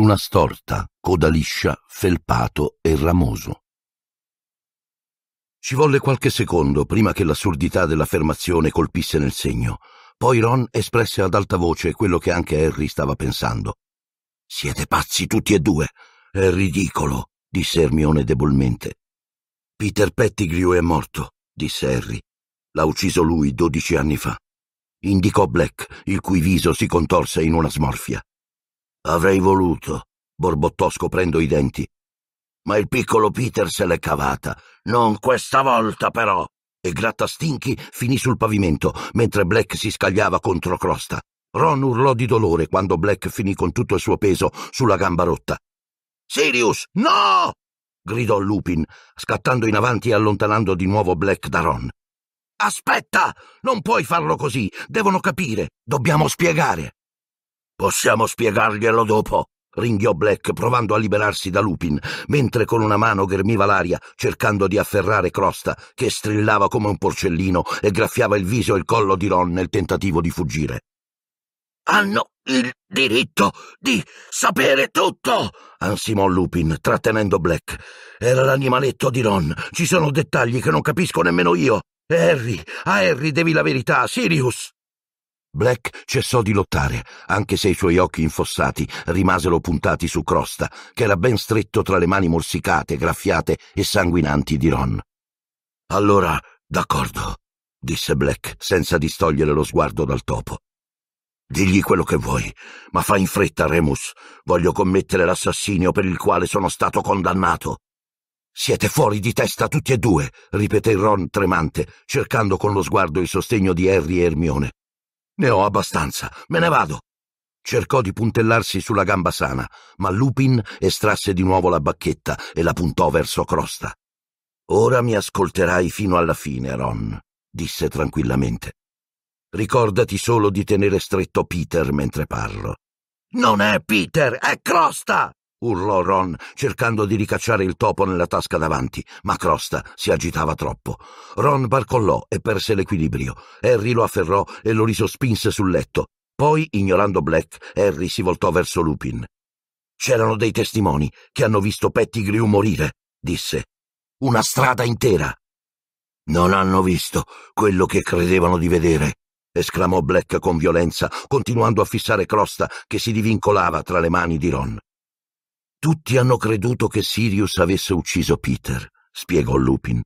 luna storta, coda liscia, felpato e ramoso. Ci volle qualche secondo prima che l'assurdità dell'affermazione colpisse nel segno. Poi Ron espresse ad alta voce quello che anche Harry stava pensando. Siete pazzi tutti e due. È ridicolo, disse Hermione debolmente. Peter Pettigrew è morto, disse Harry. L'ha ucciso lui dodici anni fa. Indicò Black, il cui viso si contorse in una smorfia. Avrei voluto, borbottò scoprendo i denti. Ma il piccolo Peter se l'è cavata. Non questa volta, però! E Grattastinchi finì sul pavimento, mentre Black si scagliava contro Crosta. Ron urlò di dolore quando Black finì con tutto il suo peso sulla gamba rotta. Sirius, no! gridò Lupin, scattando in avanti e allontanando di nuovo Black da Ron. Aspetta! Non puoi farlo così! Devono capire! Dobbiamo spiegare! Possiamo spiegarglielo dopo, ringhiò Black provando a liberarsi da Lupin, mentre con una mano ghermiva l'aria cercando di afferrare Crosta, che strillava come un porcellino e graffiava il viso e il collo di Ron nel tentativo di fuggire. Hanno il diritto di sapere tutto, ansimò Lupin, trattenendo Black. Era l'animaletto di Ron. Ci sono dettagli che non capisco nemmeno io. Harry, a Harry devi la verità, Sirius. Black cessò di lottare, anche se i suoi occhi infossati rimasero puntati su Crosta, che era ben stretto tra le mani morsicate, graffiate e sanguinanti di Ron. Allora, d'accordo, disse Black, senza distogliere lo sguardo dal topo. Digli quello che vuoi, ma fa in fretta, Remus. Voglio commettere l'assassinio per il quale sono stato condannato. Siete fuori di testa tutti e due, ripeté Ron tremante, cercando con lo sguardo il sostegno di Harry e Ermione. Ne ho abbastanza, me ne vado. Cercò di puntellarsi sulla gamba sana, ma Lupin estrasse di nuovo la bacchetta e la puntò verso Crosta. Ora mi ascolterai fino alla fine, Ron, disse tranquillamente. Ricordati solo di tenere stretto Peter mentre parlo. Non è Peter, è Crosta! urlò Ron, cercando di ricacciare il topo nella tasca davanti, ma Crosta si agitava troppo. Ron barcollò e perse l'equilibrio. Harry lo afferrò e lo risospinse sul letto. Poi, ignorando Black, Harry si voltò verso Lupin. C'erano dei testimoni che hanno visto Pettigrew morire, disse. Una strada intera. Non hanno visto quello che credevano di vedere, esclamò Black con violenza, continuando a fissare Crosta che si divincolava tra le mani di Ron. Tutti hanno creduto che Sirius avesse ucciso Peter, spiegò Lupin.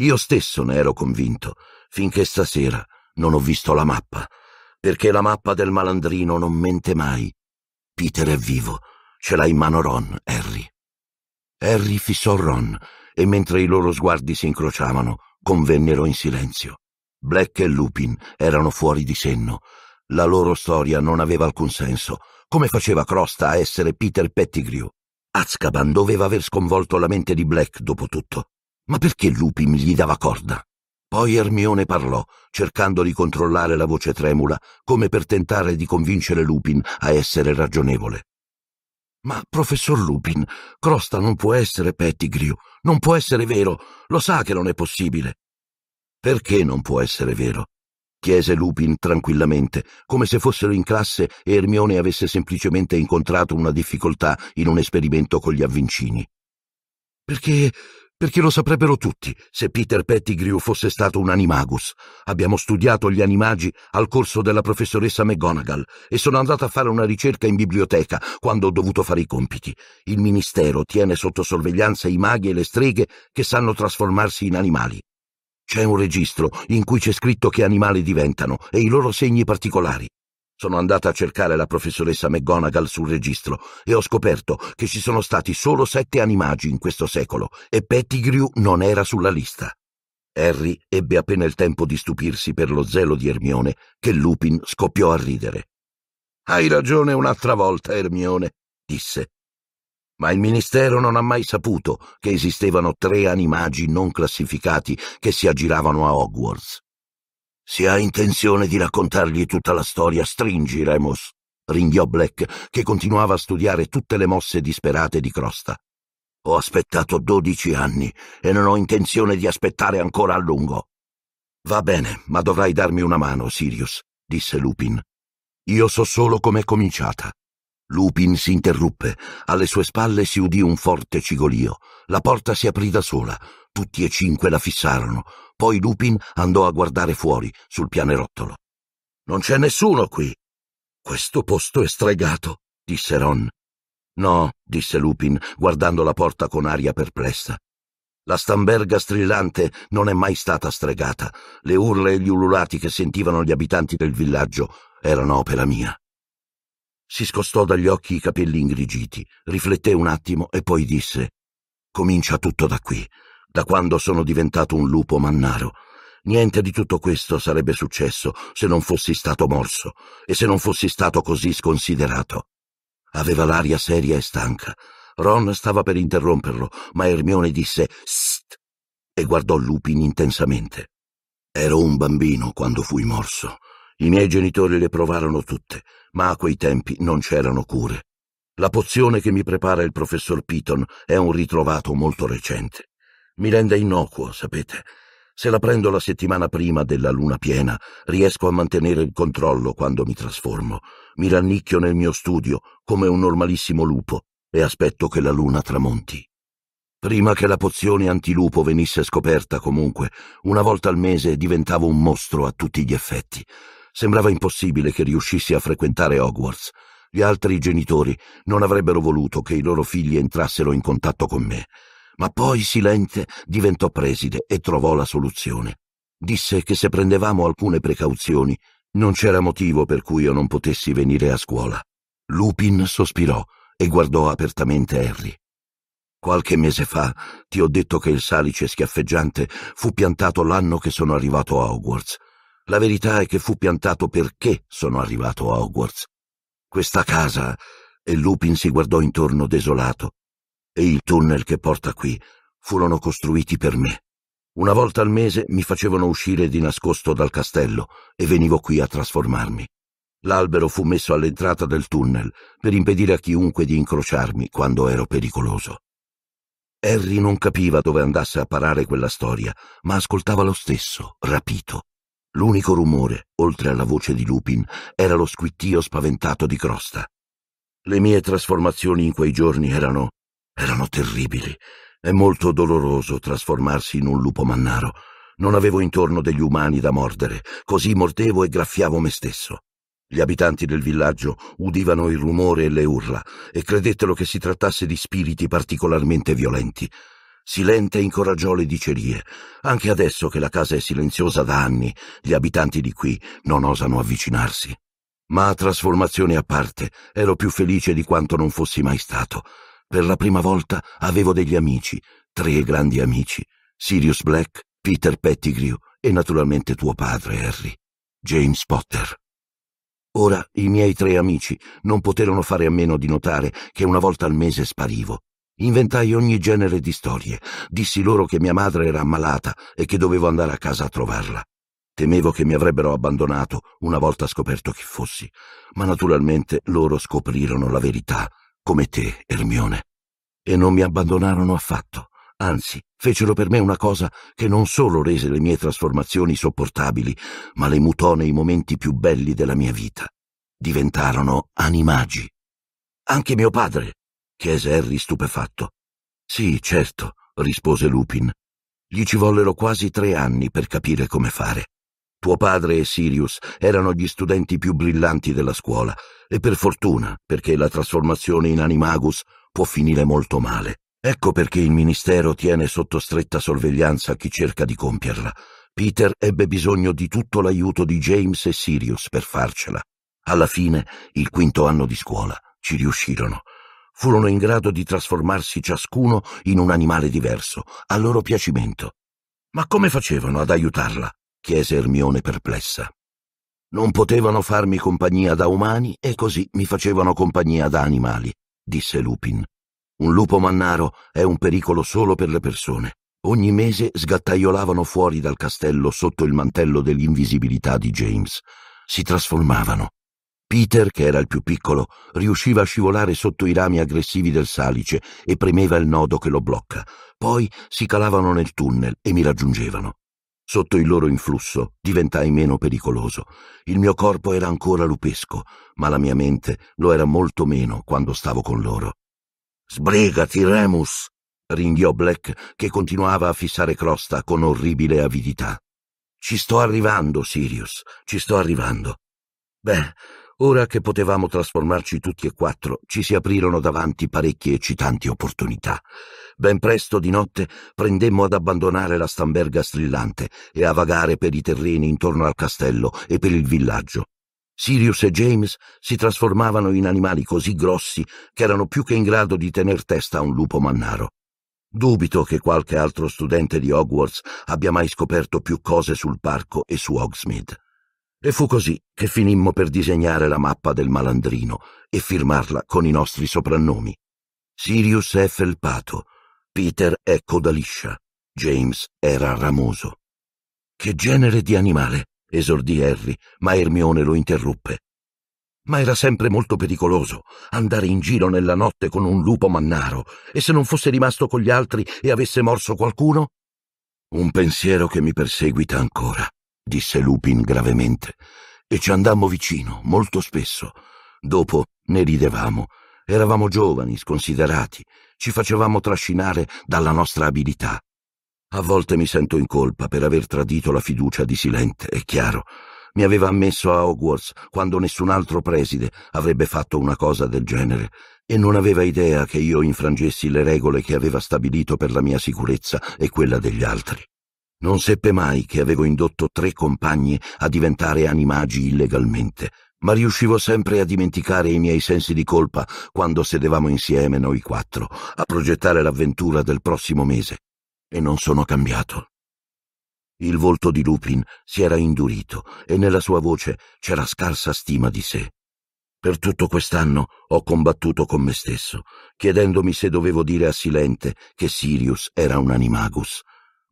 Io stesso ne ero convinto, finché stasera non ho visto la mappa, perché la mappa del malandrino non mente mai. Peter è vivo, ce l'ha in mano Ron, Harry. Harry fissò Ron e mentre i loro sguardi si incrociavano, convennero in silenzio. Black e Lupin erano fuori di senno. La loro storia non aveva alcun senso. Come faceva Crosta a essere Peter Pettigrew? Azkaban doveva aver sconvolto la mente di Black, dopo tutto. Ma perché Lupin gli dava corda? Poi Ermione parlò, cercando di controllare la voce tremula, come per tentare di convincere Lupin a essere ragionevole. Ma, professor Lupin, Crosta non può essere Pettigrew, non può essere vero, lo sa che non è possibile. Perché non può essere vero? chiese Lupin tranquillamente, come se fossero in classe e Ermione avesse semplicemente incontrato una difficoltà in un esperimento con gli avvincini. Perché perché lo saprebbero tutti se Peter Pettigrew fosse stato un animagus. Abbiamo studiato gli animagi al corso della professoressa McGonagall e sono andato a fare una ricerca in biblioteca quando ho dovuto fare i compiti. Il ministero tiene sotto sorveglianza i maghi e le streghe che sanno trasformarsi in animali. C'è un registro in cui c'è scritto che animali diventano e i loro segni particolari. Sono andata a cercare la professoressa McGonagall sul registro e ho scoperto che ci sono stati solo sette animaggi in questo secolo e Pettigrew non era sulla lista. Harry ebbe appena il tempo di stupirsi per lo zelo di Ermione che Lupin scoppiò a ridere. Hai ragione un'altra volta, Ermione, disse, ma il Ministero non ha mai saputo che esistevano tre animagi non classificati che si aggiravano a Hogwarts. Se ha intenzione di raccontargli tutta la storia, stringi, Remus, ringhiò Black, che continuava a studiare tutte le mosse disperate di Crosta. Ho aspettato dodici anni e non ho intenzione di aspettare ancora a lungo. Va bene, ma dovrai darmi una mano, Sirius, disse Lupin. Io so solo com'è cominciata. Lupin si interruppe. Alle sue spalle si udì un forte cigolio. La porta si aprì da sola. Tutti e cinque la fissarono. Poi Lupin andò a guardare fuori, sul pianerottolo. Non c'è nessuno qui. Questo posto è stregato, disse Ron. No, disse Lupin, guardando la porta con aria perplessa. La stamberga strillante non è mai stata stregata. Le urla e gli ululati che sentivano gli abitanti del villaggio erano opera mia. Si scostò dagli occhi i capelli ingrigiti, rifletté un attimo e poi disse Comincia tutto da qui, da quando sono diventato un lupo mannaro. Niente di tutto questo sarebbe successo se non fossi stato morso e se non fossi stato così sconsiderato. Aveva l'aria seria e stanca. Ron stava per interromperlo, ma Ermione disse Sst! e guardò Lupin intensamente. Ero un bambino quando fui morso. I miei genitori le provarono tutte, ma a quei tempi non c'erano cure. La pozione che mi prepara il professor Piton è un ritrovato molto recente. Mi rende innocuo, sapete. Se la prendo la settimana prima della luna piena, riesco a mantenere il controllo quando mi trasformo. Mi rannicchio nel mio studio come un normalissimo lupo e aspetto che la luna tramonti. Prima che la pozione antilupo venisse scoperta comunque, una volta al mese diventavo un mostro a tutti gli effetti. Sembrava impossibile che riuscisse a frequentare Hogwarts. Gli altri genitori non avrebbero voluto che i loro figli entrassero in contatto con me. Ma poi Silente diventò preside e trovò la soluzione. Disse che se prendevamo alcune precauzioni non c'era motivo per cui io non potessi venire a scuola. Lupin sospirò e guardò apertamente Harry. Qualche mese fa ti ho detto che il salice schiaffeggiante fu piantato l'anno che sono arrivato a Hogwarts. La verità è che fu piantato perché sono arrivato a Hogwarts. Questa casa. E Lupin si guardò intorno desolato. E il tunnel che porta qui furono costruiti per me. Una volta al mese mi facevano uscire di nascosto dal castello e venivo qui a trasformarmi. L'albero fu messo all'entrata del tunnel per impedire a chiunque di incrociarmi quando ero pericoloso. Harry non capiva dove andasse a parare quella storia, ma ascoltava lo stesso, rapito. L'unico rumore, oltre alla voce di Lupin, era lo squittio spaventato di crosta. Le mie trasformazioni in quei giorni erano. erano terribili. È molto doloroso trasformarsi in un lupo mannaro. Non avevo intorno degli umani da mordere, così mordevo e graffiavo me stesso. Gli abitanti del villaggio udivano il rumore e le urla e credettero che si trattasse di spiriti particolarmente violenti silente incoraggiò le dicerie. Anche adesso che la casa è silenziosa da anni, gli abitanti di qui non osano avvicinarsi. Ma a trasformazione a parte, ero più felice di quanto non fossi mai stato. Per la prima volta avevo degli amici, tre grandi amici, Sirius Black, Peter Pettigrew e naturalmente tuo padre, Harry, James Potter. Ora i miei tre amici non poterono fare a meno di notare che una volta al mese sparivo Inventai ogni genere di storie. Dissi loro che mia madre era ammalata e che dovevo andare a casa a trovarla. Temevo che mi avrebbero abbandonato una volta scoperto chi fossi, ma naturalmente loro scoprirono la verità, come te, Ermione. E non mi abbandonarono affatto. Anzi, fecero per me una cosa che non solo rese le mie trasformazioni sopportabili, ma le mutò nei momenti più belli della mia vita. Diventarono animagi. Anche mio padre chiese Harry stupefatto. Sì, certo, rispose Lupin. Gli ci vollero quasi tre anni per capire come fare. Tuo padre e Sirius erano gli studenti più brillanti della scuola, e per fortuna, perché la trasformazione in animagus può finire molto male. Ecco perché il Ministero tiene sotto stretta sorveglianza chi cerca di compierla. Peter ebbe bisogno di tutto l'aiuto di James e Sirius per farcela. Alla fine, il quinto anno di scuola, ci riuscirono furono in grado di trasformarsi ciascuno in un animale diverso, a loro piacimento. Ma come facevano ad aiutarla? chiese Ermione perplessa. Non potevano farmi compagnia da umani e così mi facevano compagnia da animali, disse Lupin. Un lupo mannaro è un pericolo solo per le persone. Ogni mese sgattaiolavano fuori dal castello sotto il mantello dell'invisibilità di James. Si trasformavano, Peter, che era il più piccolo, riusciva a scivolare sotto i rami aggressivi del salice e premeva il nodo che lo blocca. Poi si calavano nel tunnel e mi raggiungevano. Sotto il loro influsso diventai meno pericoloso. Il mio corpo era ancora lupesco, ma la mia mente lo era molto meno quando stavo con loro. Sbrigati, Remus! ringhiò Black, che continuava a fissare Crosta con orribile avidità. Ci sto arrivando, Sirius, ci sto arrivando. Beh, Ora che potevamo trasformarci tutti e quattro, ci si aprirono davanti parecchie eccitanti opportunità. Ben presto di notte prendemmo ad abbandonare la stamberga strillante e a vagare per i terreni intorno al castello e per il villaggio. Sirius e James si trasformavano in animali così grossi che erano più che in grado di tener testa a un lupo mannaro. Dubito che qualche altro studente di Hogwarts abbia mai scoperto più cose sul parco e su Hogsmeade. E fu così che finimmo per disegnare la mappa del malandrino e firmarla con i nostri soprannomi. Sirius è felpato, Peter è codaliscia, James era ramoso. Che genere di animale? esordì Harry, ma Hermione lo interruppe. Ma era sempre molto pericoloso andare in giro nella notte con un lupo mannaro, e se non fosse rimasto con gli altri e avesse morso qualcuno? Un pensiero che mi perseguita ancora disse Lupin gravemente, e ci andammo vicino, molto spesso. Dopo ne ridevamo. Eravamo giovani, sconsiderati, ci facevamo trascinare dalla nostra abilità. A volte mi sento in colpa per aver tradito la fiducia di Silente, è chiaro. Mi aveva ammesso a Hogwarts quando nessun altro preside avrebbe fatto una cosa del genere e non aveva idea che io infrangessi le regole che aveva stabilito per la mia sicurezza e quella degli altri. Non seppe mai che avevo indotto tre compagni a diventare animagi illegalmente, ma riuscivo sempre a dimenticare i miei sensi di colpa quando sedevamo insieme noi quattro a progettare l'avventura del prossimo mese. E non sono cambiato. Il volto di Lupin si era indurito e nella sua voce c'era scarsa stima di sé. Per tutto quest'anno ho combattuto con me stesso, chiedendomi se dovevo dire a Silente che Sirius era un animagus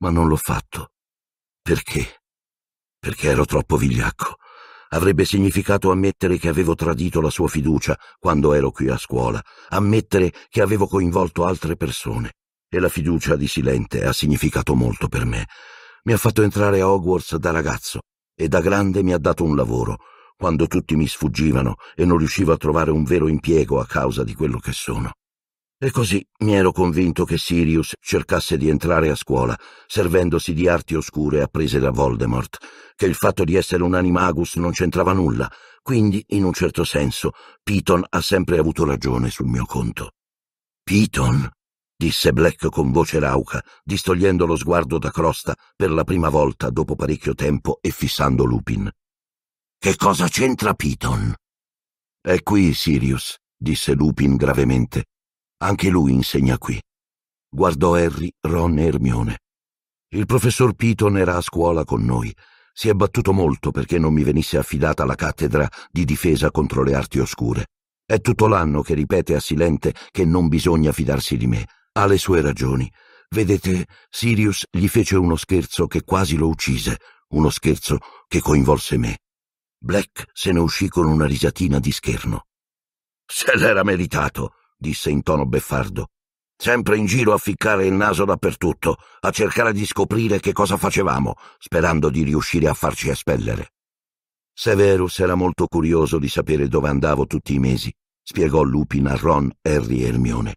ma non l'ho fatto. Perché? Perché ero troppo vigliacco. Avrebbe significato ammettere che avevo tradito la sua fiducia quando ero qui a scuola, ammettere che avevo coinvolto altre persone. E la fiducia di Silente ha significato molto per me. Mi ha fatto entrare a Hogwarts da ragazzo e da grande mi ha dato un lavoro, quando tutti mi sfuggivano e non riuscivo a trovare un vero impiego a causa di quello che sono. E così mi ero convinto che Sirius cercasse di entrare a scuola, servendosi di arti oscure apprese da Voldemort, che il fatto di essere un animagus non c'entrava nulla, quindi, in un certo senso, Piton ha sempre avuto ragione sul mio conto. Piton? disse Black con voce rauca, distogliendo lo sguardo da crosta per la prima volta dopo parecchio tempo e fissando Lupin. Che cosa c'entra Piton? È qui, Sirius, disse Lupin gravemente anche lui insegna qui. Guardò Harry, Ron e Hermione. Il professor Piton era a scuola con noi. Si è battuto molto perché non mi venisse affidata la cattedra di difesa contro le arti oscure. È tutto l'anno che ripete a Silente che non bisogna fidarsi di me. Ha le sue ragioni. Vedete, Sirius gli fece uno scherzo che quasi lo uccise, uno scherzo che coinvolse me. Black se ne uscì con una risatina di scherno. Se l'era meritato, disse in tono beffardo. Sempre in giro a ficcare il naso dappertutto, a cercare di scoprire che cosa facevamo, sperando di riuscire a farci espellere. Severus era molto curioso di sapere dove andavo tutti i mesi, spiegò Lupin a Ron, Harry e Ermione.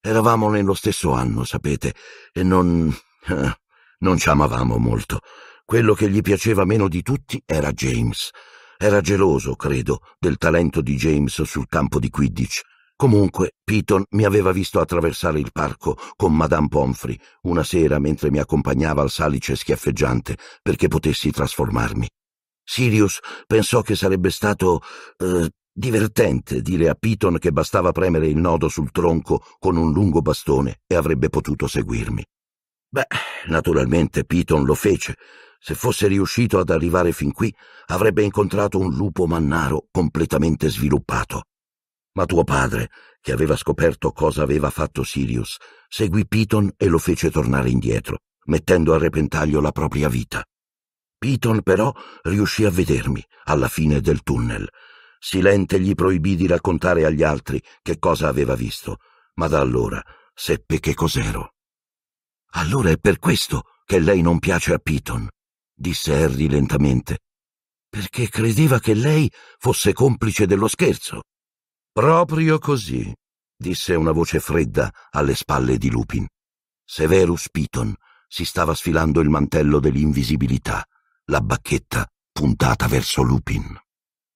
Eravamo nello stesso anno, sapete, e non... Eh, non ci amavamo molto. Quello che gli piaceva meno di tutti era James. Era geloso, credo, del talento di James sul campo di Quidditch Comunque, Piton mi aveva visto attraversare il parco con Madame Pomfrey una sera mentre mi accompagnava al salice schiaffeggiante perché potessi trasformarmi. Sirius pensò che sarebbe stato eh, divertente dire a Piton che bastava premere il nodo sul tronco con un lungo bastone e avrebbe potuto seguirmi. Beh, naturalmente Piton lo fece. Se fosse riuscito ad arrivare fin qui, avrebbe incontrato un lupo mannaro completamente sviluppato. Ma tuo padre, che aveva scoperto cosa aveva fatto Sirius, seguì Piton e lo fece tornare indietro, mettendo a repentaglio la propria vita. Piton però riuscì a vedermi, alla fine del tunnel. Silente gli proibì di raccontare agli altri che cosa aveva visto, ma da allora seppe che cos'ero. Allora è per questo che lei non piace a Piton, disse Harry lentamente, perché credeva che lei fosse complice dello scherzo. Proprio così, disse una voce fredda alle spalle di Lupin. Severus Piton si stava sfilando il mantello dell'invisibilità, la bacchetta puntata verso Lupin.